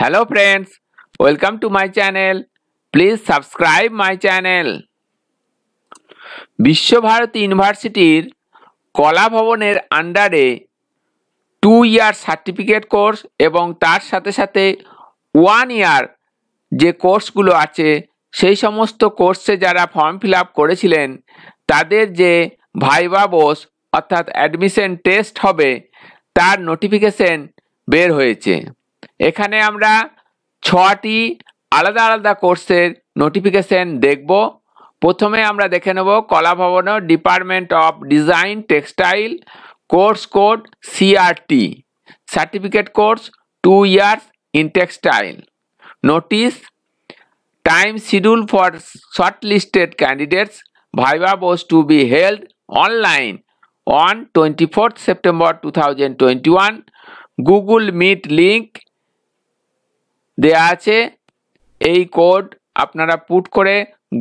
Hello friends welcome to my channel please subscribe my channel Visva Bharati ইউনিভার্সিটির কলা ভবনের আন্ডারে two ইয়ার certificate course এবং তার সাথে সাথে ওয়ান ইয়ার যে কোর্সগুলো আছে সেই সমস্ত কোর্সে যারা ফর্ম ফিল আপ করেছিলেন তাদের যে ভাইবা বোস অর্থাৎ অ্যাডমিশন টেস্ট হবে তার নোটিফিকেশন বের হয়েছে এখানে আমরা ছটি আলাদা আলাদা কোর্সের নোটিফিকেশন দেখব প্রথমে আমরা দেখে নেব Kala Bhavan department of design textile course code CRT certificate course two years in textile notice time schedule for shortlisted candidates viva voce to be held online on twenty fourth September two thousand twenty one Google Meet link দেয়া আছে এই code আপনারা put করে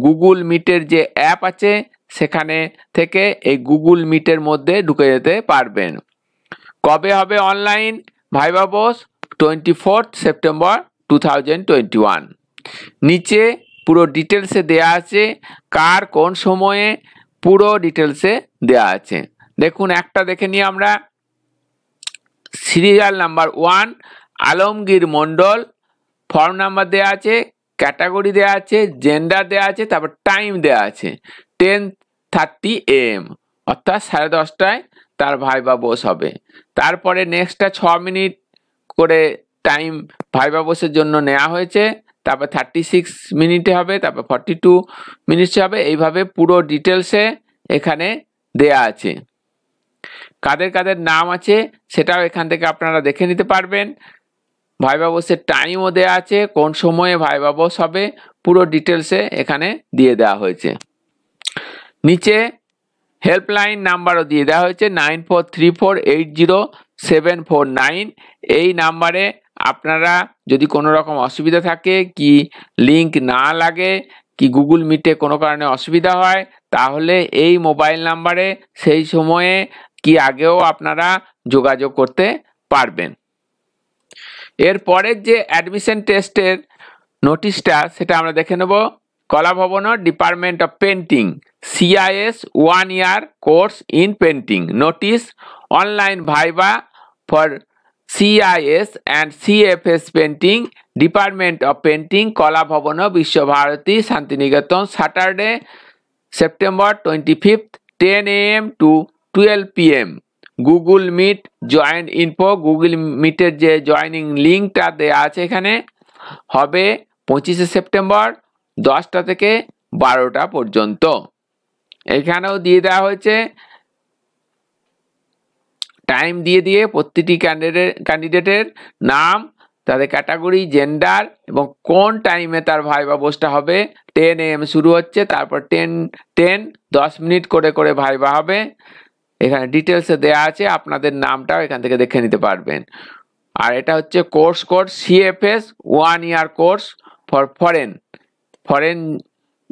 Google মিটের যে app আছে সেখানে থেকে এই গুগল মিটের মধ্যে ঢুকে যেতে পারবেন কবে হবে online viva voce twenty fourth September two thousand twenty one নিচে পুরো ডিটেলসে দেয়া আছে কার কোন সময়ে পুরো ডিটেলসে দেয়া আছে দেখুন একটা দেখে নিই আমরা serial number one Alamgir Mondal form number দেওয়া আছে ক্যাটাগরি দেওয়া আছে জেন্ডার দেওয়া আছে তারপর টাইম দেওয়া আছে টেন থার্টি এম অর্থাৎ সাড়ে দশটায় তার বা বোস হবে তারপরে নেক্সটটা ছ মিনিট করে টাইম বা বোসের জন্য নেওয়া হয়েছে তারপর থার্টি সিক্স মিনিটে হবে তারপর ফর্টি টু মিনিটসে হবে এইভাবে পুরো ডিটেলসে এখানে দেয়া আছে কাদের কাদের নাম আছে সেটাও এখান থেকে আপনারা দেখে নিতে পারবেন ভাইবা বসের টাইমও দেওয়া আছে কোন সময়ে ভাইবা বস হবে পুরো ডিটেলসে এখানে দিয়ে দেওয়া হয়েছে নিচে হেল্পলাইন নাম্বারও দিয়ে দেওয়া হয়েছে nine four three four eight zero seven four nine এই নাম্বারে আপনারা যদি কোনো রকম অসুবিধা থাকে কি লিংক না লাগে কি গুগল মিটে কোনো কারণে অসুবিধা হয় তাহলে এই মোবাইল নাম্বারে সেই সময়ে কি আগেও আপনারা যোগাযোগ করতে পারবেন এর পরের যে অ্যাডমিশন টেস্টের নোটিশটা সেটা আমরা দেখে নেব Kala Bhavan department of painting CIS one year course in painting notice online viva for CIS and CFS painting department of painting Kala Bhavan Visva Bharati Santiniketan Saturday September twenty fifth ten A M to twelve P M Google Meet join info Google মিটের যে joining লিঙ্কটা দেওয়া আছে এখানে হবে পঁচিশে September দশটা থেকে বারোটা পর্যন্ত এখানেও দিয়ে দেওয়া হয়েছে টাইম দিয়ে দিয়ে প্রতিটি ক্যান্ডিডেট ক্যান্ডিডেটের নাম তাদের ক্যাটাগরি জেন্ডার এবং কোন টাইমে তার ভাইবা বোসটা হবে টেন এম শুরু হচ্ছে তারপর টেন টেন দশ মিনিট করে করে ভাইবা হবে এখানে ডিটেলসে দেয়া আছে আপনাদের নামটাও এখান থেকে দেখে নিতে পারবেন আর এটা হচ্ছে course course CFS one year course for foreign foreign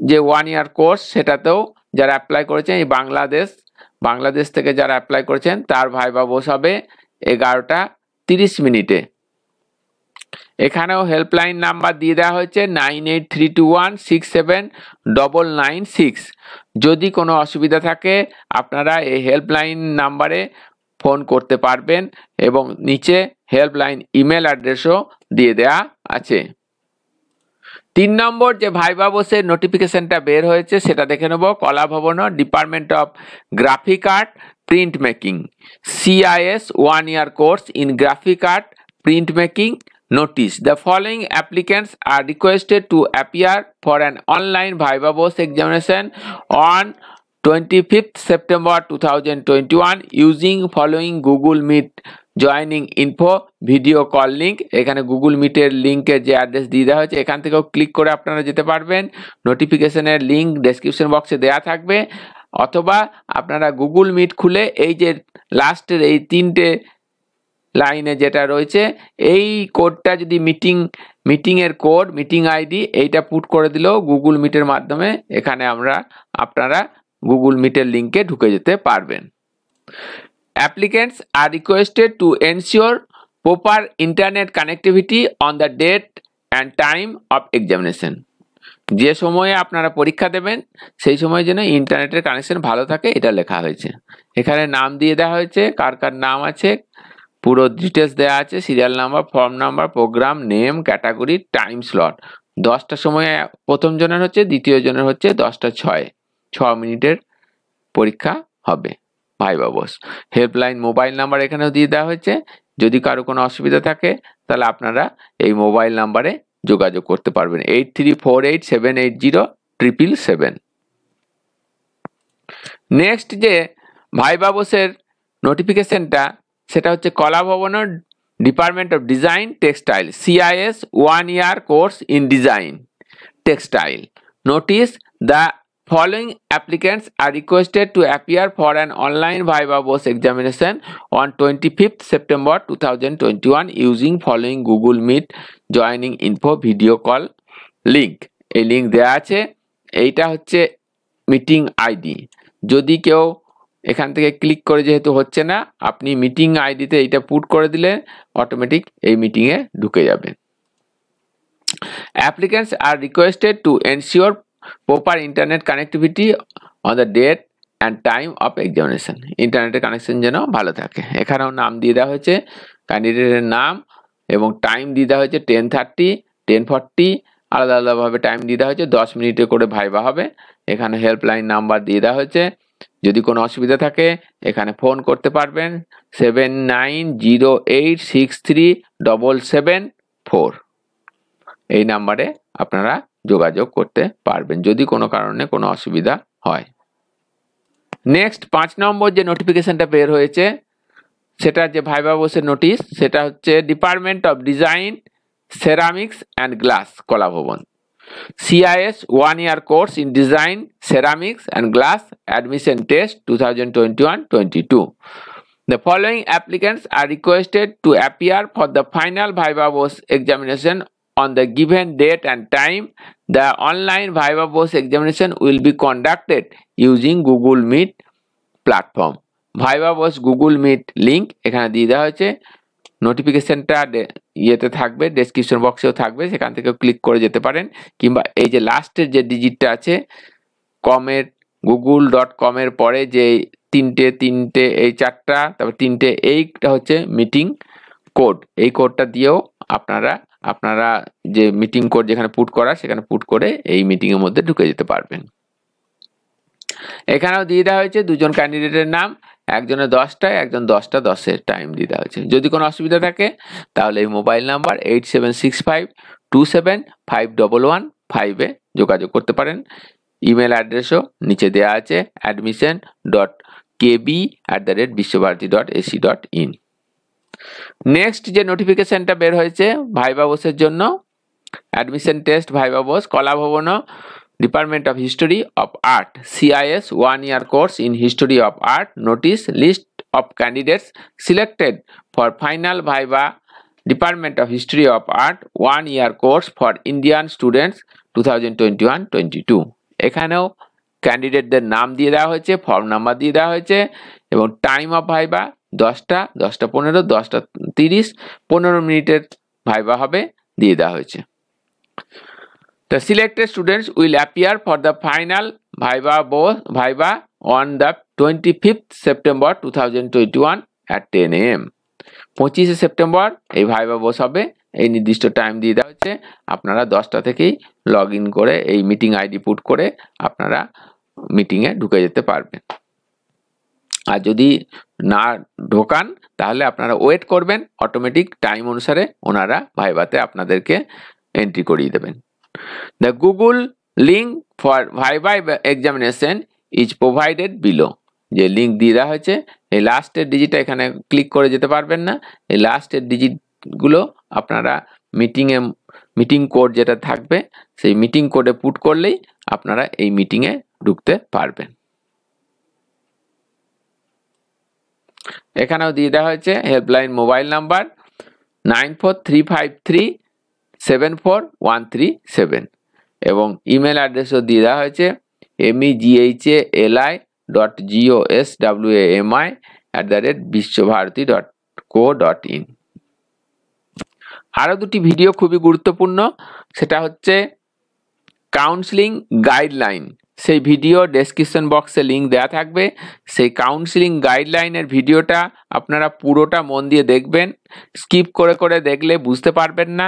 যে ওয়ান ইয়ার কোর্স সেটাতেও যারা অ্যাপ্লাই করেছেন এই বাংলাদেশ বাংলাদেশ থেকে যারা অ্যাপ্লাই করেছেন তার ভাইবা বসাবে এগারোটা তিরিশ মিনিটে এখানেও হেল্পলাইন নাম্বার দিয়ে দেওয়া হয়েছে nine eight three two one six seven double nine six যদি কোনো অসুবিধা থাকে আপনারা এই হেল্পলাইন নাম্বারে ফোন করতে পারবেন এবং নিচে হেল্পলাইন ইমেল অ্যাড্রেসও দিয়ে দেয়া আছে তিন নম্বর যে ভাইবা বসে নোটিফিকেশনটা বের হয়েছে সেটা দেখে নেব Kala Bhavan department of graphic art print making CIS one year course in graphic art print making notice. The following applicants are requested to appear for an online Viva Boss examination on 25th September 2021 using following Google Meet joining info video call link এখানে Google মিটের লিঙ্কের যে address দিয়ে দেওয়া হয়েছে এখান থেকেও click করে আপনারা যেতে পারবেন নোটিফিকেশনের লিঙ্ক ডেসক্রিপশন বক্সে দেওয়া থাকবে অথবা আপনারা গুগল মিট খুলে এই যে লাস্টের এই তিনটে লাইনে যেটা রয়েছে এই কোডটা যদি মিটিং মিটিংয়ের কোড মিটিং আইডি এইটা পুট করে দিলেও গুগল মিটের মাধ্যমে এখানে আমরা আপনারা গুগল মিটের লিঙ্কে ঢুকে যেতে পারবেন applicants are requested to ensure proper internet connectivity on the date and time of examination যে সময়ে আপনারা পরীক্ষা দেবেন সেই সময় যেন ইন্টারনেটের কানেকশন ভালো থাকে এটা লেখা হয়েছে এখানে নাম দিয়ে দেওয়া হয়েছে কার কার নাম আছে পুরো ডিটেলস দেওয়া আছে serial number form number program name category time slot দশটার সময় প্রথম জনের হচ্ছে দ্বিতীয় জনের হচ্ছে দশটা ছয় ছ মিনিটের পরীক্ষা হবে ভাই বাবস হেল্পলাইন মোবাইল নাম্বার এখানেও দিয়ে দেওয়া হয়েছে যদি কারো কোনো অসুবিধা থাকে তাহলে আপনারা এই মোবাইল নাম্বারে যোগাযোগ করতে পারবেন eight three four eight seven eight zero triple seven next যে ভাই বাবসের নোটিফিকেশনটা সেটা হচ্ছে Kala Bhavan department of design textile CIS one year course in design textile notice the following applicants are requested to appear for an online viva voce examination on twenty fifth September two thousand twenty one using following Google Meet joining info video call link এই link দেওয়া আছে এইটা হচ্ছে meeting ID যদি কেউ এখান থেকে click করে যেহেতু হচ্ছে না আপনি মিটিং আইডিতে এইটা পুট করে দিলে অটোমেটিক এই মিটিংয়ে ঢুকে যাবে applicants are requested to ensure proper internet connectivity on the date and time of examination ইন্টারনেটের কানেকশন যেন ভালো থাকে এখানেও নাম দিয়ে দেওয়া হয়েছে ক্যান্ডিডেটের নাম এবং টাইম দিয়ে দেওয়া হয়েছে টেন থার্টি টেন ফর্টি আলাদা আলাদাভাবে টাইম দিয়ে দেওয়া হয়েছে দশ মিনিটে করে ভাইবা হবে এখানে হেল্পলাইন নাম্বার দিয়ে দেওয়া হয়েছে যদি কোনো অসুবিধা থাকে এখানে ফোন করতে পারবেন seven nine zero eight six three double seven four এই নাম্বারে আপনারা যোগাযোগ করতে পারবেন যদি কোনো কারণে কোনো অসুবিধা হয় নেক্সট পাঁচ নম্বর যে নোটিফিকেশনটা বের হয়েছে সেটা যে ভাইবা বসে নোটিশ সেটা হচ্ছে department of design ceramics and glass Kala Bhavan CIS one year course in design, ceramics and glass admission test 2021-22. The following applicants are requested to appear for the final Viva Voz examination on the given date and time. The online Viva Voz examination will be conducted using Google Meet platform. Viva voce Google Meet link, notification ইয়েতে থাকবে description বক্সেও থাকবে সেখান থেকেও click করে যেতে পারেন কিংবা এই যে লাস্টের যে ডিজিটটা আছে কমের গুগল ডট কমের পরে যে তিনটে তিনটে এই চারটা তারপর তিনটে এইটা হচ্ছে মিটিং কোড এই কোডটা দিয়েও আপনারা আপনারা যে মিটিং কোড যেখানে পুট করা সেখানে পুট করে এই মিটিংয়ের মধ্যে ঢুকে যেতে পারবেন এখানেও দিয়ে দেওয়া হয়েছে দুজন ক্যান্ডিডেটের নাম একজনের দশটায় একজন দশটা দশের টাইম দিতে দেওয়া হয়েছে যদি কোনো অসুবিধা থাকে তাহলে এই mobile number eight seven six five two seven five double one ফাইভে যোগাযোগ করতে পারেন ইমেল অ্যাড্রেসও নিচে দেওয়া আছে admission dot KB at the rate Visva Bharati dot AC dot in next যে নোটিফিকেশানটা বের হয়েছে ভাইবা বোসের জন্য admission test viva voce Kala ভবনও department of history of art CIS one year course in history of art notice list of candidates selected for final viva department of history of art one year course for Indian students two thousand twenty one twenty two এখানেও ক্যান্ডিডেটদের নাম দিয়ে দেওয়া হয়েছে form number দিয়ে দেওয়া হয়েছে এবং টাইম অফ ভাইবা দশটা দশটা পনেরো দশটা তিরিশ পনেরো মিনিটের ভাইবা হবে দিয়ে দেওয়া হয়েছে The selected students will appear for the final Viva Bo Viva on the 25th September 2021 at 10 am. পঁচিশে সেপ্টেম্বর এই ভাইবা বোস হবে এই নির্দিষ্ট টাইম দিয়ে দেওয়া হচ্ছে আপনারা দশটা থেকেই লগ ইন করে এই মিটিং আইডি পুট করে আপনারা মিটিংয়ে ঢুকে যেতে পারবেন আর যদি না ঢোকান তাহলে আপনারা ওয়েট করবেন অটোমেটিক টাইম অনুসারে ওনারা ভাইবাতে আপনাদেরকে এন্ট্রি করিয়ে দেবেন The Google link for Viva examination is provided below. যে লিঙ্ক দিয়ে দেওয়া হয়েছে এই লাস্টের ডিজিটটা এখানে ক্লিক করে যেতে পারবেন না এই লাস্টের ডিজিটগুলো আপনারা মিটিংয়ে মিটিং কোড যেটা থাকবে সেই মিটিং কোডে পুট করলেই আপনারা এই মিটিংয়ে ঢুকতে পারবেন এখানেও দিয়ে দেওয়া হয়েছে helpline mobile number nine four three five three seven four one three seven এবং ইমেল অ্যাড্রেসও দিয়ে দেওয়া হয়েছে M E G H A I dot G O S W M I at the rate Visva Bharati dot co dot in আরও দুটি ভিডিও খুবই গুরুত্বপূর্ণ সেটা হচ্ছে কাউন্সিলিং গাইডলাইন সেই ভিডিও ডেসক্রিপশন বক্সে লিঙ্ক দেওয়া থাকবে সেই কাউন্সিলিং গাইডলাইনের ভিডিওটা আপনারা পুরোটা মন দিয়ে দেখবেন স্কিপ করে করে দেখলে বুঝতে পারবেন না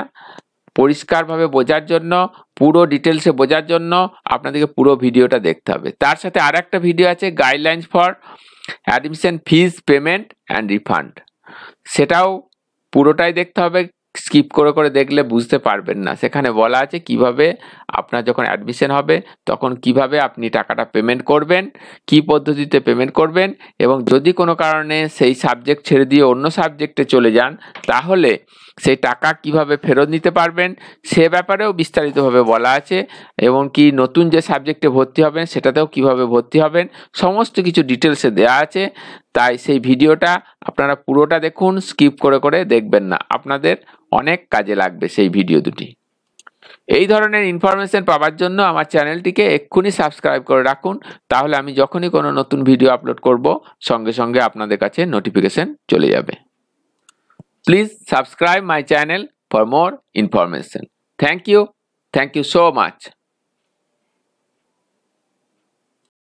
পরিষ্কারভাবে বোঝার জন্য পুরো ডিটেলসে বোঝার জন্য আপনাদেরকে পুরো ভিডিওটা দেখতে হবে তার সাথে আর একটা ভিডিও আছে guidelines for admission fees payment and refund সেটাও পুরোটাই দেখতে হবে স্কিপ করে করে দেখলে বুঝতে পারবেন না সেখানে বলা আছে কিভাবে আপনার যখন অ্যাডমিশন হবে তখন কিভাবে আপনি টাকাটা পেমেন্ট করবেন কি পদ্ধতিতে পেমেন্ট করবেন এবং যদি কোনো কারণে সেই সাবজেক্ট ছেড়ে দিয়ে অন্য সাবজেক্টে চলে যান তাহলে সেই টাকা কিভাবে ফেরত নিতে পারবেন সে ব্যাপারেও বিস্তারিতভাবে বলা আছে এবং কি নতুন যে সাবজেক্টে ভর্তি হবেন সেটাতেও কিভাবে ভর্তি হবেন সমস্ত কিছু ডিটেলসে দেয়া আছে তাই সেই ভিডিওটা আপনারা পুরোটা দেখুন স্কিপ করে করে দেখবেন না আপনাদের অনেক কাজে লাগবে সেই ভিডিও দুটি এই ধরনের ইনফরমেশন পাওয়ার জন্য আমার চ্যানেলটিকে এক্ষুনি সাবস্ক্রাইব করে রাখুন তাহলে আমি যখনই কোনো নতুন ভিডিও আপলোড করব সঙ্গে সঙ্গে আপনাদের কাছে নোটিফিকেশন চলে যাবে Please subscribe my channel for more information. Thank you. Thank you so much.